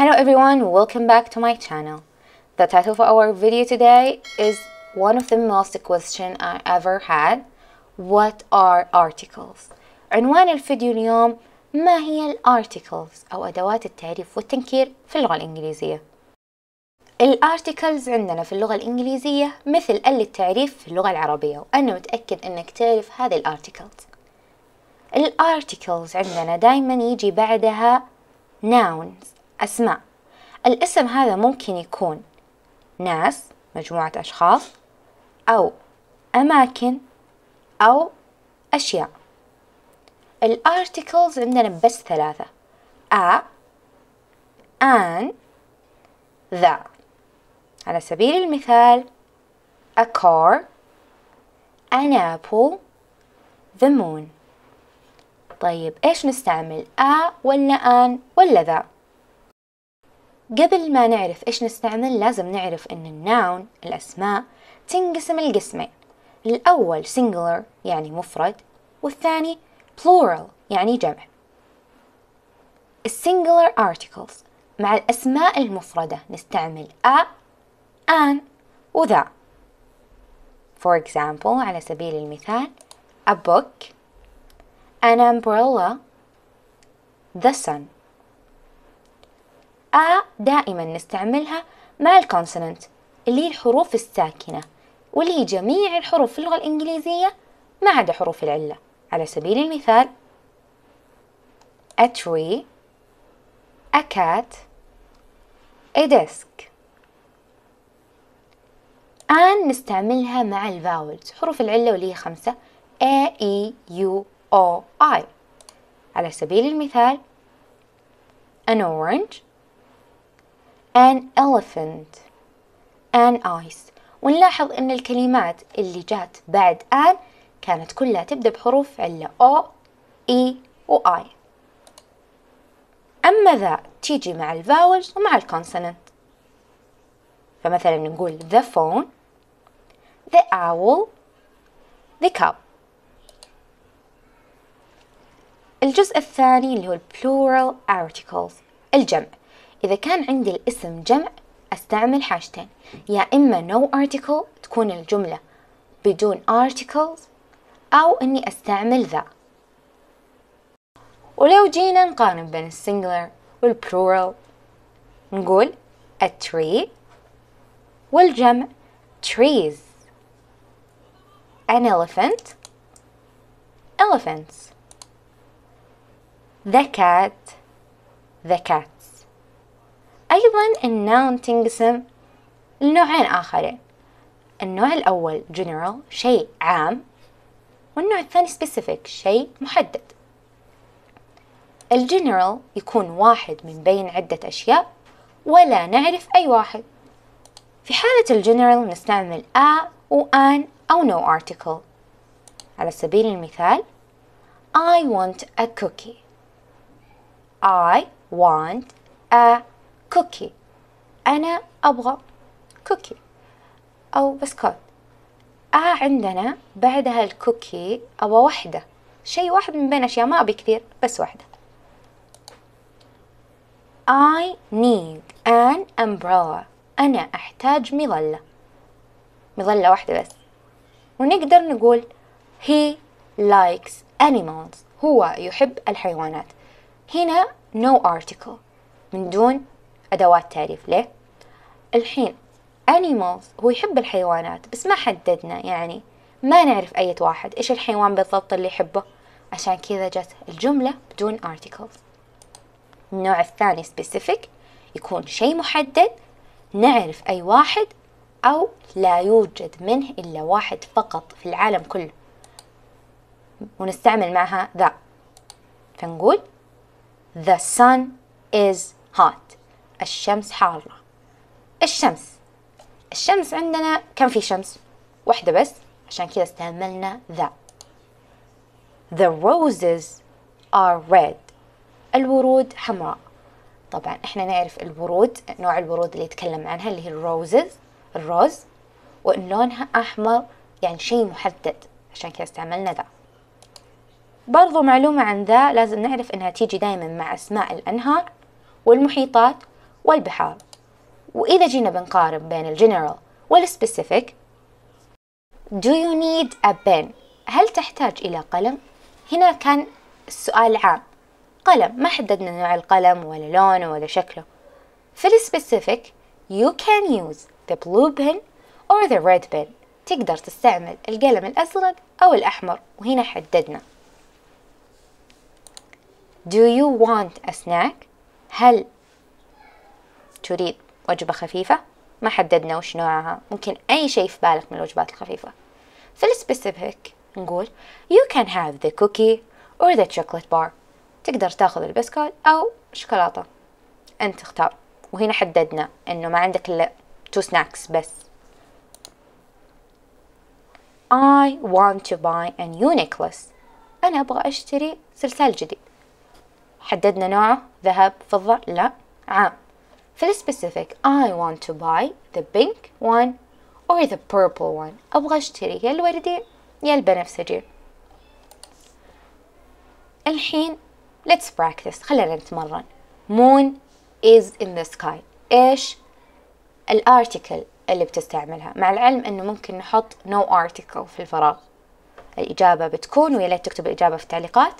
Hello everyone, welcome back to my channel. The title for our video today is one of the most question I ever had. What are articles? عنوان الفيديو اليوم ما هي الارتكلز أو أدوات التعريف والتنكير في اللغة الإنجليزية؟ الارتكلز عندنا في اللغة الإنجليزية مثل ال التعريف في اللغة العربية وأنا متأكد أنك تعرف هذه الارتكلز الارتكلز عندنا دايما يجي بعدها nouns أسماء الاسم هذا ممكن يكون ناس مجموعة أشخاص أو أماكن أو أشياء الارتكلز عندنا بس ثلاثة a an the على سبيل المثال a car an apple the moon طيب ايش نستعمل a ولا an ولا ذا قبل ما نعرف إيش نستعمل لازم نعرف إن الناون الأسماء تنقسم لقسمين الأول singular يعني مفرد والثاني plural يعني جمع singular articles مع الأسماء المفردة نستعمل أ an وذا For example على سبيل المثال a book an umbrella the sun آ دائما نستعملها مع الكونسوننت اللي هي الحروف الساكنة واللي هي جميع الحروف في اللغة الإنجليزية ما عدا حروف العلة على سبيل المثال a tree a cat a desk الآن نستعملها مع الفاولز حروف العلة واللي هي خمسة A E U O I على سبيل المثال an orange an elephant an ice ونلاحظ ان الكلمات اللي جات بعد an كانت كلها تبدأ بحروف علة o e و i أما ذا تيجي مع الفاولز ومع الكونسوننت فمثلا نقول the phone the owl the cup الجزء الثاني اللي هو plural articles الجمع إذا كان عندي الاسم جمع أستعمل حاجتين يا إما no article تكون الجملة بدون articles أو إني أستعمل ذا ولو جينا نقارن بين السنجلر والبلورال نقول a tree والجمع trees an elephant elephants the cat the cat أيضا النون تنقسم لنوعين آخرين النوع الأول general شيء عام والنوع الثاني specific شيء محدد الجنرال يكون واحد من بين عدة أشياء ولا نعرف أي واحد في حالة الجنرال نستعمل a و an أو no article على سبيل المثال I want a cookie I want a كوكي أنا أبغى كوكي أو بسكوت آه عندنا بعدها الكوكي أبغى واحدة شيء واحد من بين أشياء ما أبي كثير بس واحدة I need an umbrella أنا أحتاج مظلة مظلة واحدة بس ونقدر نقول he likes animals هو يحب الحيوانات هنا no article من دون أدوات تعريف ليه الحين animals هو يحب الحيوانات بس ما حددنا يعني ما نعرف أي واحد إيش الحيوان بالضبط اللي يحبه عشان كذا جت الجملة بدون articles النوع الثاني specific يكون شيء محدد نعرف أي واحد أو لا يوجد منه إلا واحد فقط في العالم كله ونستعمل معها ذا فنقول The sun is hot الشمس حارة الشمس الشمس عندنا كم في شمس واحدة بس عشان كذا استعملنا ذا The roses are red الورود حمراء طبعا احنا نعرف الورود نوع الورود اللي يتكلم عنها اللي هي الروزز الروز وان لونها احمر يعني شيء محدد عشان كذا استعملنا ذا برضو معلومة عن ذا لازم نعرف انها تيجي دائما مع اسماء الانهار والمحيطات والبحار وإذا جينا بنقارن بين الجنرال والسبيسيفيك Do you need a pen؟ هل تحتاج إلى قلم؟ هنا كان السؤال عام قلم ما حددنا نوع القلم ولا لونه ولا شكله في السبيسيفيك You can use the blue pen or the red pen تقدر تستعمل القلم الأزرق أو الأحمر وهنا حددنا Do you want a snack؟ هل تريد وجبة خفيفة ما حددنا وش نوعها ممكن أي شيء في بالك من الوجبات الخفيفة في السبيسيفيك نقول you can have the cookie or the chocolate bar تقدر تاخذ البسكوت أو شوكولاتة أنت تختار وهنا حددنا إنه ما عندك إلا two snacks بس I want to buy a new necklace أنا أبغى أشتري سلسال جديد حددنا نوعه ذهب فضة لا عام في السبيسيفيك I want to buy the pink one or the purple one أبغى أشتري يا الوردي يا البنفسجي الحين let's practice خلينا نتمرن moon is in the sky إيش الارتكل اللي بتستعملها مع العلم أنه ممكن نحط no article في الفراغ الإجابة بتكون ويا ليت تكتب الإجابة في التعليقات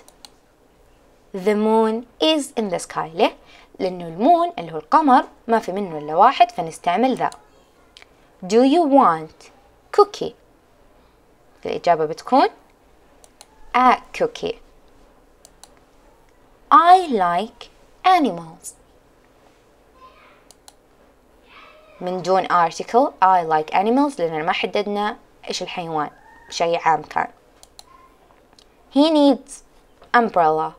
The moon is in the sky ليه؟ لأنه المون اللي هو القمر ما في منه إلا واحد فنستعمل ذا Do you want cookie؟ الإجابة بتكون a cookie I like animals من دون article I like animals لأننا ما حددنا إيش الحيوان شيء عام كان He needs umbrella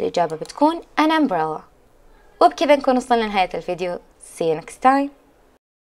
الإجابة بتكون an umbrella وبكذا نكون وصلنا لنهاية الفيديو see you next time